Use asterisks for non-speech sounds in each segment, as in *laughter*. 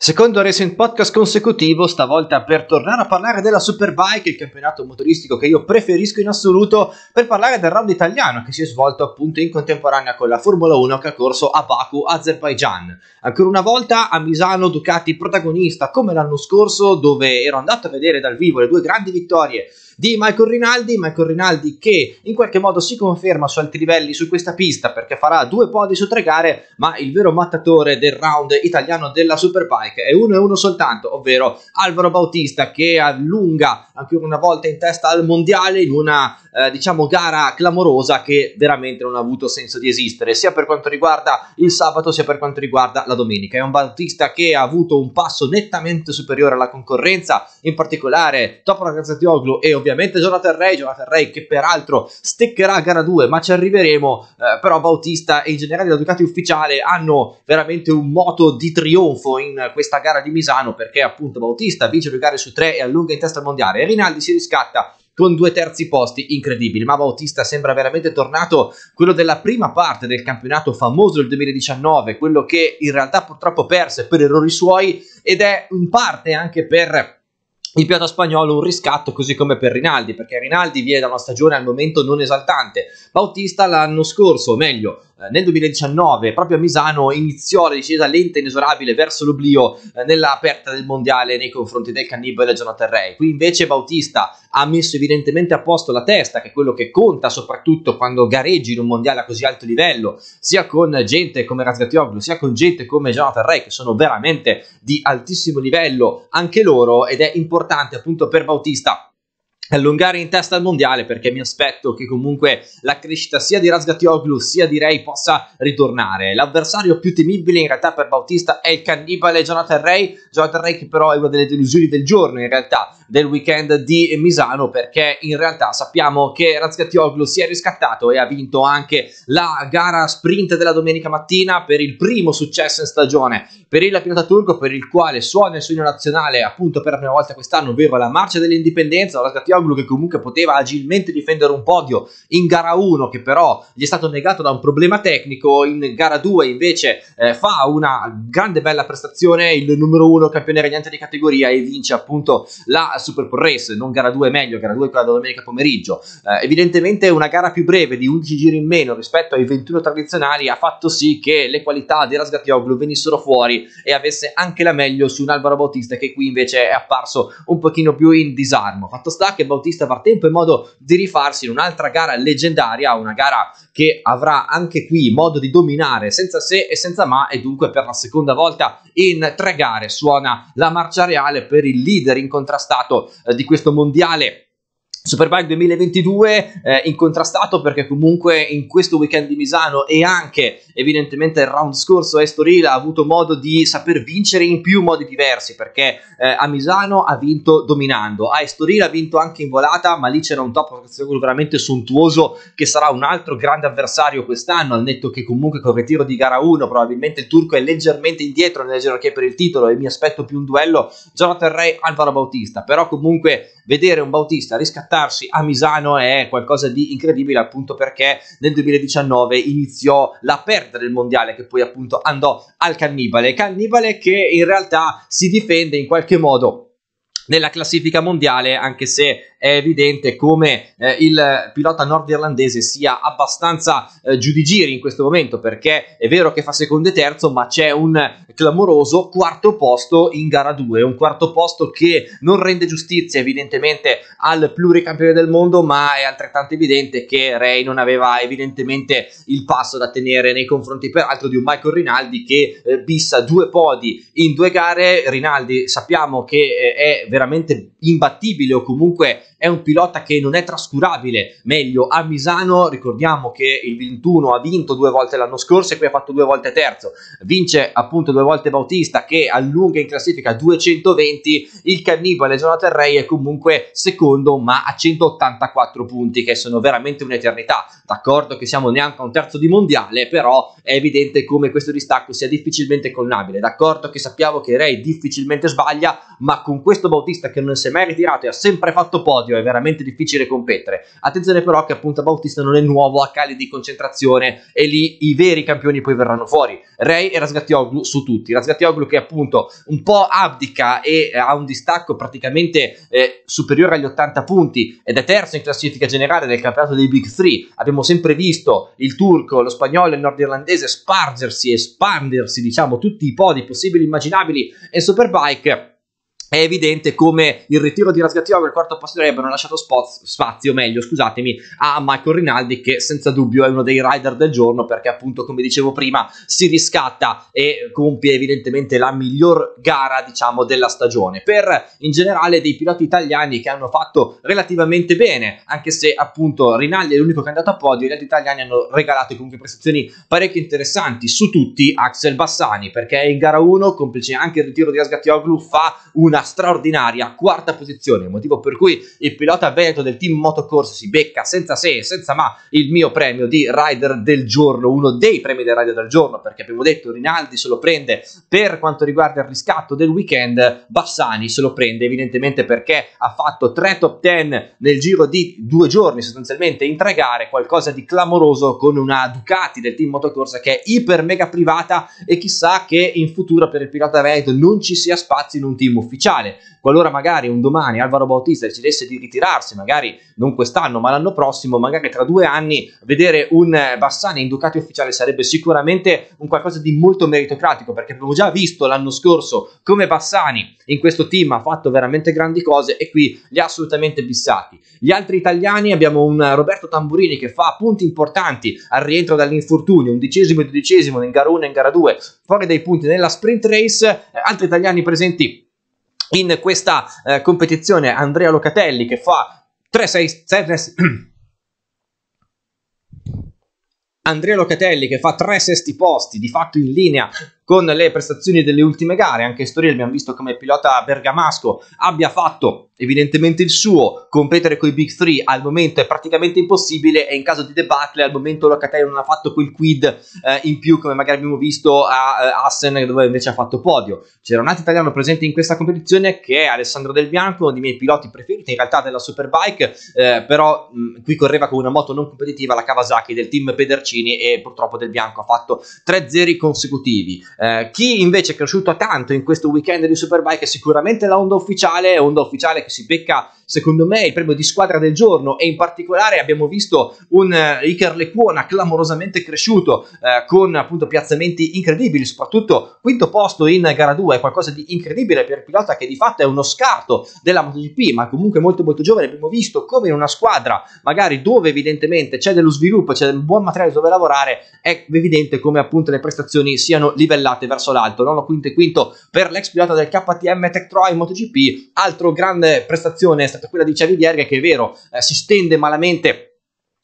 Secondo Racing Podcast consecutivo, stavolta per tornare a parlare della Superbike, il campionato motoristico che io preferisco in assoluto, per parlare del round italiano che si è svolto appunto in contemporanea con la Formula 1 che ha corso a Baku, Azerbaijan. Ancora una volta a Misano Ducati protagonista come l'anno scorso, dove ero andato a vedere dal vivo le due grandi vittorie di Michael Rinaldi, Michael Rinaldi che in qualche modo si conferma su alti livelli su questa pista perché farà due podi su tre gare, ma il vero mattatore del round italiano della Superbike è uno e uno soltanto, ovvero Alvaro Bautista che allunga ancora una volta in testa al mondiale in una eh, diciamo gara clamorosa che veramente non ha avuto senso di esistere, sia per quanto riguarda il sabato sia per quanto riguarda la domenica. È un Bautista che ha avuto un passo nettamente superiore alla concorrenza, in particolare Topo Ragazzateoglu e ovviamente ovviamente Jonathan Ray, Jonathan Ray che peraltro steccherà a gara 2, ma ci arriveremo, eh, però Bautista e in generale la Ducati ufficiale hanno veramente un moto di trionfo in questa gara di Misano perché appunto Bautista vince due gare su tre e allunga in testa al mondiale, e Rinaldi si riscatta con due terzi posti incredibili. Ma Bautista sembra veramente tornato quello della prima parte del campionato famoso del 2019, quello che in realtà purtroppo perse per errori suoi ed è in parte anche per il piano spagnolo un riscatto così come per Rinaldi perché Rinaldi viene da una stagione al momento non esaltante Bautista l'anno scorso o meglio eh, nel 2019 proprio a Misano iniziò la discesa lenta e inesorabile verso l'oblio eh, nella aperta del mondiale nei confronti del cannibale Jonathan Ray. Qui invece Bautista ha messo evidentemente a posto la testa, che è quello che conta soprattutto quando gareggi in un mondiale a così alto livello, sia con gente come Razgatioglu, sia con gente come Jonathan Ray, che sono veramente di altissimo livello anche loro ed è importante appunto per Bautista allungare in testa al mondiale perché mi aspetto che comunque la crescita sia di Razgatioglu sia di Ray possa ritornare. L'avversario più temibile in realtà per Bautista è il cannibale Jonathan Ray, Jonathan Ray che però è una delle delusioni del giorno in realtà del weekend di Misano perché in realtà sappiamo che Razgatioglu si è riscattato e ha vinto anche la gara sprint della domenica mattina per il primo successo in stagione per il pilota turco per il quale suona il sogno nazionale appunto per la prima volta quest'anno, ovvero la marcia dell'indipendenza, Razgatioglu Caloglu che comunque poteva agilmente difendere un podio in gara 1 che però gli è stato negato da un problema tecnico, in gara 2 invece eh, fa una grande bella prestazione, il numero 1 campione regnante di categoria e vince appunto la Super Pro Race, non gara 2 meglio, gara 2 quella domenica pomeriggio. Eh, evidentemente una gara più breve di 11 giri in meno rispetto ai 21 tradizionali ha fatto sì che le qualità di Rasgatioglu venissero fuori e avesse anche la meglio su un Alvaro Bautista che qui invece è apparso un pochino più in disarmo. Fatto sta che Bautista Vartempo in modo di rifarsi in un'altra gara leggendaria, una gara che avrà anche qui modo di dominare senza se e senza ma e dunque per la seconda volta in tre gare suona la marcia reale per il leader incontrastato eh, di questo mondiale Superbike 2022 eh, incontrastato perché comunque in questo weekend di Misano e anche evidentemente il round scorso Estoril ha avuto modo di saper vincere in più modi diversi perché eh, a Misano ha vinto dominando, a Estoril ha vinto anche in volata ma lì c'era un top veramente sontuoso che sarà un altro grande avversario quest'anno al netto che comunque col ritiro di gara 1 probabilmente il turco è leggermente indietro nella gerarchia per il titolo e mi aspetto più un duello Jonathan Ray Alvaro Bautista però comunque vedere un Bautista riscattarsi a Misano è qualcosa di incredibile appunto perché nel 2019 iniziò la perdita del mondiale che poi appunto andò al Cannibale, Cannibale che in realtà si difende in qualche modo nella classifica mondiale, anche se è evidente come eh, il eh, pilota nordirlandese sia abbastanza eh, giù di giri in questo momento perché è vero che fa secondo e terzo ma c'è un clamoroso quarto posto in gara 2, un quarto posto che non rende giustizia evidentemente al pluricampione del mondo ma è altrettanto evidente che Ray non aveva evidentemente il passo da tenere nei confronti peraltro di un Michael Rinaldi che eh, bissa due podi in due gare, Rinaldi sappiamo che eh, è veramente imbattibile o comunque è un pilota che non è trascurabile, meglio a Misano ricordiamo che il 21 ha vinto due volte l'anno scorso e qui ha fatto due volte terzo, vince appunto due volte Bautista che allunga in classifica 220, il cannibale Jonathan Rey è comunque secondo ma a 184 punti che sono veramente un'eternità, d'accordo che siamo neanche a un terzo di mondiale però è evidente come questo distacco sia difficilmente colnabile, d'accordo che sappiamo che Rey difficilmente sbaglia ma con questo Bautista che non si è mai ritirato e ha sempre fatto podio episodio, è veramente difficile competere. Attenzione però che appunto Bautista non è nuovo a cali di concentrazione e lì i veri campioni poi verranno fuori. Ray e Rasgatioglu su tutti, Rasgatioglu che appunto un po' abdica e eh, ha un distacco praticamente eh, superiore agli 80 punti ed è terzo in classifica generale del campionato dei Big 3. Abbiamo sempre visto il turco, lo spagnolo e il nordirlandese spargersi, espandersi, diciamo, tutti i podi possibili e immaginabili e Superbike è evidente come il ritiro di Rasgatiogo e il quarto posto avrebbero lasciato spazio, spazio, meglio, scusatemi, a Michael Rinaldi che senza dubbio è uno dei rider del giorno perché appunto come dicevo prima si riscatta e compie evidentemente la miglior gara diciamo della stagione per in generale dei piloti italiani che hanno fatto relativamente bene anche se appunto Rinaldi è l'unico che è andato a podio gli altri italiani hanno regalato comunque prestazioni parecchio interessanti su tutti Axel Bassani perché in gara 1 complice anche il ritiro di Rasgatiogo fa una una straordinaria quarta posizione, motivo per cui il pilota veneto del team Motocorsa si becca senza se e senza ma il mio premio di rider del giorno, uno dei premi del rider del giorno, perché abbiamo detto Rinaldi se lo prende per quanto riguarda il riscatto del weekend, Bassani se lo prende evidentemente perché ha fatto tre top ten nel giro di due giorni sostanzialmente in tre gare, qualcosa di clamoroso con una Ducati del team Motocorsa che è iper mega privata e chissà che in futuro per il pilota veneto non ci sia spazio in un team ufficiale ufficiale, qualora magari un domani Alvaro Bautista decidesse di ritirarsi, magari non quest'anno ma l'anno prossimo, magari tra due anni, vedere un eh, Bassani in Ducati ufficiale sarebbe sicuramente un qualcosa di molto meritocratico perché abbiamo già visto l'anno scorso come Bassani in questo team ha fatto veramente grandi cose e qui li ha assolutamente bissati. Gli altri italiani abbiamo un Roberto Tamburini che fa punti importanti al rientro dall'infortunio, undicesimo e dodicesimo in gara 1 e in gara 2, fuori dai punti nella sprint race, altri italiani presenti in questa eh, competizione Andrea Locatelli che fa 3-6 *clears throat* Andrea Locatelli che fa tre sesti posti di fatto in linea con le prestazioni delle ultime gare. Anche Storiel abbiamo visto come il pilota bergamasco abbia fatto evidentemente il suo. Competere con i Big 3 al momento è praticamente impossibile e in caso di debacle al momento Locatelli non ha fatto quel quid eh, in più come magari abbiamo visto a eh, Assen dove invece ha fatto podio. C'era un altro italiano presente in questa competizione che è Alessandro Del Bianco, uno dei miei piloti preferiti in realtà della Superbike, eh, però mh, qui correva con una moto non competitiva la Kawasaki del team Pedercini e purtroppo Del Bianco ha fatto 3-0 consecutivi. Eh, chi invece è cresciuto tanto in questo weekend di Superbike è sicuramente la Honda ufficiale, Honda ufficiale che si becca secondo me il premio di squadra del giorno e in particolare abbiamo visto un eh, Iker Lecuona clamorosamente cresciuto eh, con appunto piazzamenti incredibili, soprattutto quinto posto in gara 2 è qualcosa di incredibile per il pilota che di fatto è uno scarto della MotoGP ma comunque molto molto giovane, abbiamo visto come in una squadra magari dove evidentemente c'è dello sviluppo, c'è del buon materiale dove lavorare è evidente come appunto le prestazioni siano livellate oscillate verso l'alto, nono, quinto e quinto per l'ex pilota del KTM Tech Troy MotoGP, altro grande prestazione è stata quella di Xavi che è vero, eh, si stende malamente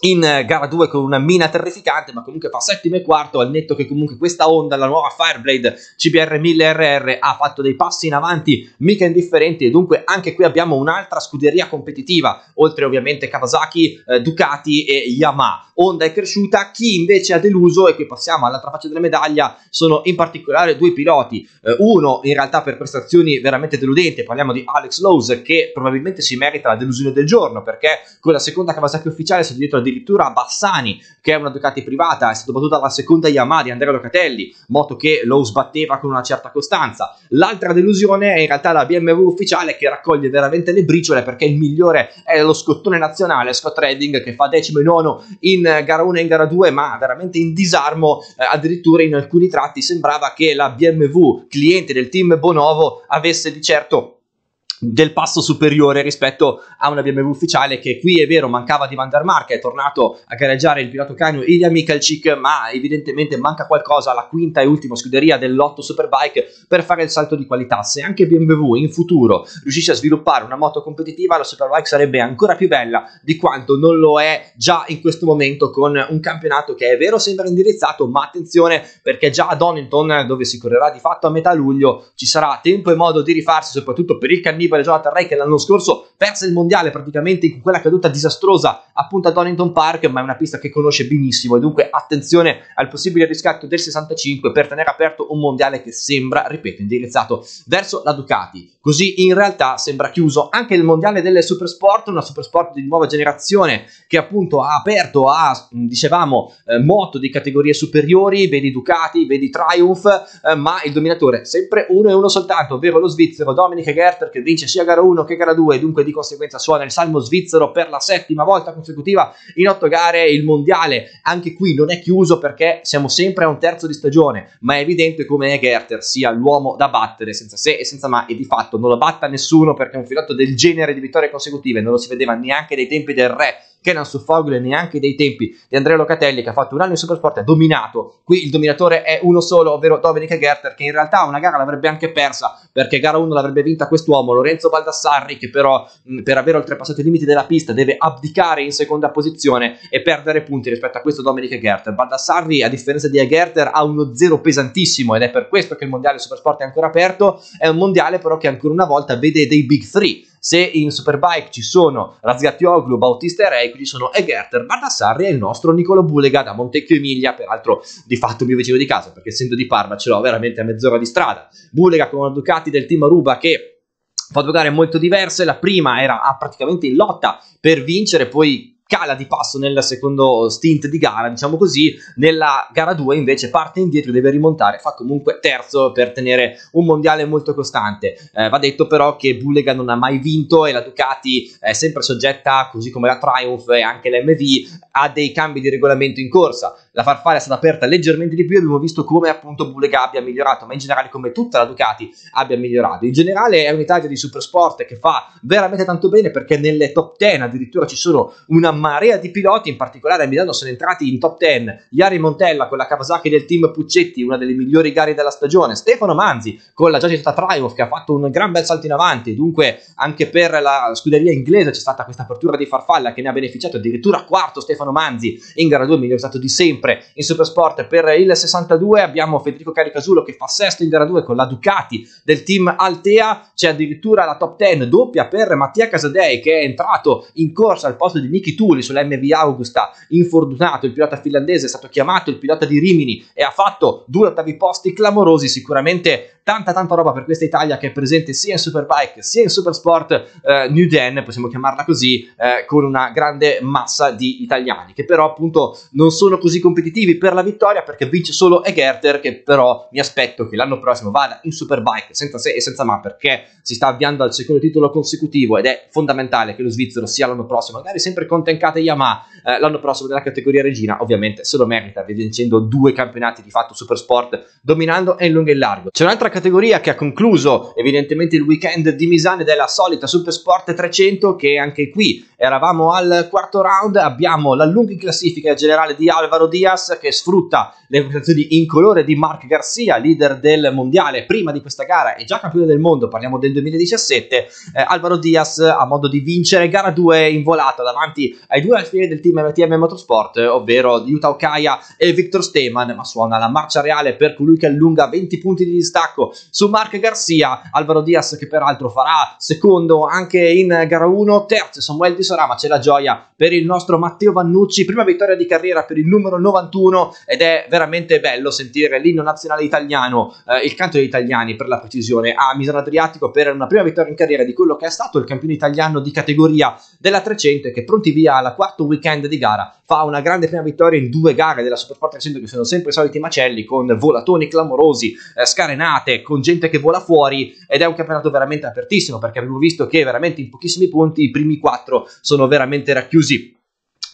in eh, gara 2 con una mina terrificante, ma comunque fa settimo e quarto, al netto che comunque questa Honda, la nuova Fireblade CBR 1000RR, ha fatto dei passi in avanti mica indifferenti e dunque anche qui abbiamo un'altra scuderia competitiva, oltre ovviamente Kawasaki, eh, Ducati e Yamaha. onda è cresciuta, chi invece ha deluso e qui passiamo all'altra faccia della medaglia sono in particolare due piloti, eh, uno in realtà per prestazioni veramente deludenti, parliamo di Alex Lowe's che probabilmente si merita la delusione del giorno perché con la seconda Kawasaki ufficiale si è dietro addirittura Bassani, che è una Ducati privata, è stato battuto dalla seconda Yamaha di Andrea Locatelli, moto che lo sbatteva con una certa costanza. L'altra delusione è in realtà la BMW ufficiale che raccoglie veramente le briciole perché il migliore è lo scottone nazionale, Scott Redding, che fa decimo e nono in gara 1 e in gara 2, ma veramente in disarmo, eh, addirittura in alcuni tratti sembrava che la BMW, cliente del team Bonovo, avesse di certo del passo superiore rispetto a una BMW ufficiale che qui è vero mancava di Marca è tornato a gareggiare il pilota canio Ilya Mikalchik ma evidentemente manca qualcosa alla quinta e ultima scuderia dell'Otto Superbike per fare il salto di qualità se anche BMW in futuro riuscisse a sviluppare una moto competitiva la Superbike sarebbe ancora più bella di quanto non lo è già in questo momento con un campionato che è vero sembra indirizzato ma attenzione perché già a Donington dove si correrà di fatto a metà luglio ci sarà tempo e modo di rifarsi soprattutto per il cannibale di Pareggiata Ray che l'anno scorso perse il mondiale praticamente in quella caduta disastrosa appunto a Donington Park, ma è una pista che conosce benissimo e dunque attenzione al possibile riscatto del 65 per tenere aperto un mondiale che sembra, ripeto, indirizzato verso la Ducati. Così in realtà sembra chiuso anche il mondiale delle Supersport, una Supersport di nuova generazione che appunto ha aperto a, dicevamo, eh, moto di categorie superiori, vedi Ducati, vedi Triumph, eh, ma il dominatore sempre uno e uno soltanto, ovvero lo svizzero Dominic Gerter che vince vince sia gara 1 che gara 2 dunque di conseguenza suona il salmo svizzero per la settima volta consecutiva in otto gare il mondiale anche qui non è chiuso perché siamo sempre a un terzo di stagione ma è evidente come Egerter sia l'uomo da battere senza se e senza ma e di fatto non lo batta nessuno perché è un filotto del genere di vittorie consecutive non lo si vedeva neanche dai tempi del re che non suffolgono neanche dei tempi di Andrea Locatelli che ha fatto un anno in Supersport ha dominato. Qui il dominatore è uno solo, ovvero Domenica Gerter, che in realtà una gara l'avrebbe anche persa perché gara 1 l'avrebbe vinta quest'uomo, Lorenzo Baldassarri, che però mh, per aver oltrepassato i limiti della pista deve abdicare in seconda posizione e perdere punti rispetto a questo Domenica Gerter. Baldassarri, a differenza di Gerter, ha uno zero pesantissimo ed è per questo che il mondiale Supersport è ancora aperto. È un mondiale però che ancora una volta vede dei big three se in Superbike ci sono Razgattioglu, Bautista e Rey, qui ci sono Egerter, Baldassarri e il nostro Nicolo Bulega da Montecchio Emilia, peraltro di fatto mio vicino di casa, perché essendo di Parma ce l'ho veramente a mezz'ora di strada. Bulega con la Ducati del team Aruba che fa due gare molto diverse, la prima era praticamente in lotta per vincere, poi cala di passo nel secondo stint di gara, diciamo così, nella gara 2 invece parte indietro, deve rimontare, fa comunque terzo per tenere un mondiale molto costante. Eh, va detto però che Bullega non ha mai vinto e la Ducati è sempre soggetta, così come la Triumph e anche l'MV, a dei cambi di regolamento in corsa la farfalla è stata aperta leggermente di più abbiamo visto come appunto Bulega abbia migliorato, ma in generale come tutta la Ducati abbia migliorato. In generale è un'Italia di supersport che fa veramente tanto bene perché nelle top 10 addirittura ci sono una marea di piloti, in particolare a Milano sono entrati in top 10 Iari Montella con la Kawasaki del team Puccetti, una delle migliori gare della stagione, Stefano Manzi con la già citata Triumph che ha fatto un gran bel salto in avanti, dunque anche per la scuderia inglese c'è stata questa apertura di farfalla che ne ha beneficiato addirittura quarto Stefano Manzi in gara 2, miglior stato di sempre sempre in Supersport per il 62 abbiamo Federico Caricasulo che fa sesto in gara 2 con la Ducati del team Altea, c'è addirittura la top 10 doppia per Mattia Casadei che è entrato in corsa al posto di Niki Tuli sull'MV Augusta, infortunato il pilota finlandese è stato chiamato il pilota di Rimini e ha fatto due ottavi posti clamorosi, sicuramente tanta tanta roba per questa Italia che è presente sia in Superbike sia in Supersport eh, New Den, possiamo chiamarla così, eh, con una grande massa di italiani che però appunto non sono così competitivi per la vittoria perché vince solo Egerter che però mi aspetto che l'anno prossimo vada in Superbike senza se e senza ma perché si sta avviando al secondo titolo consecutivo ed è fondamentale che lo svizzero sia l'anno prossimo, magari sempre con Tenkate Yamaha eh, l'anno prossimo della categoria regina, ovviamente se lo merita vincendo due campionati di fatto Supersport dominando in lungo e in largo. C'è un'altra categoria che ha concluso evidentemente il weekend di Misano ed è la solita Supersport 300 che anche qui Eravamo al quarto round, abbiamo la lunga classifica generale di Alvaro Diaz che sfrutta le prestazioni in colore di Mark Garcia, leader del mondiale prima di questa gara e già campione del mondo, parliamo del 2017. Eh, Alvaro Diaz ha modo di vincere gara 2 in volata davanti ai due alfieri del team MTM Motorsport, ovvero Yuta Okaya e Victor Steman, ma suona la marcia reale per colui che allunga 20 punti di distacco su Mark Garcia, Alvaro Diaz che peraltro farà secondo anche in gara 1, terzo Samuel Di Sorama, c'è la gioia per il nostro Matteo Vannucci, prima vittoria di carriera per il numero 91 ed è veramente bello sentire l'inno nazionale italiano, eh, il canto degli italiani per la precisione, a Misano Adriatico per una prima vittoria in carriera di quello che è stato il campione italiano di categoria della 300 che pronti via alla quarto weekend di gara fa una grande prima vittoria in due gare della Supersport 300 che sono sempre i soliti macelli con volatoni clamorosi, eh, scarenate, con gente che vola fuori ed è un campionato veramente apertissimo perché abbiamo visto che veramente in pochissimi punti i primi quattro sono veramente racchiusi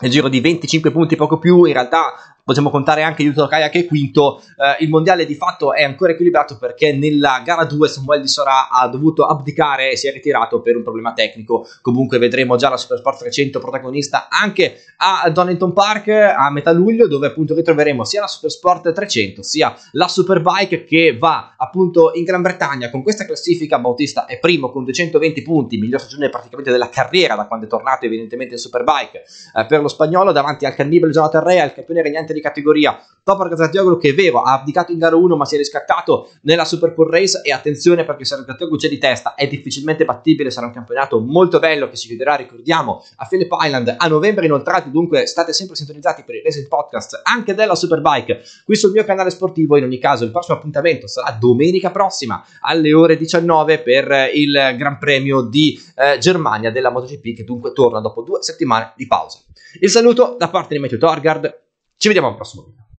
nel giro di 25 punti poco più, in realtà possiamo contare anche Yuto Takaya che è quinto, eh, il mondiale di fatto è ancora equilibrato perché nella gara 2 Samuel Di Sora ha dovuto abdicare e si è ritirato per un problema tecnico, comunque vedremo già la Supersport 300 protagonista anche a Donington Park a metà luglio dove appunto ritroveremo sia la Supersport 300 sia la Superbike che va appunto in Gran Bretagna con questa classifica Bautista è primo con 220 punti, miglior stagione praticamente della carriera da quando è tornato evidentemente in Superbike eh, per lo spagnolo davanti al cannibale Jonathan Rea, il campione regnante di categoria. Topar Gazzatioglu che aveva abdicato in gara 1 ma si è riscattato nella Super Bowl Race e attenzione perché se Zatioglu c'è di testa è difficilmente battibile, sarà un campionato molto bello che si chiuderà, ricordiamo, a Philip Island a novembre inoltrati, dunque state sempre sintonizzati per il Racing Podcast anche della Superbike qui sul mio canale sportivo, in ogni caso il prossimo appuntamento sarà domenica prossima alle ore 19 per eh, il Gran Premio di eh, Germania della MotoGP che dunque torna dopo due settimane di pausa. Il saluto da parte di Matthew Torgard, Чем идем посмотрим.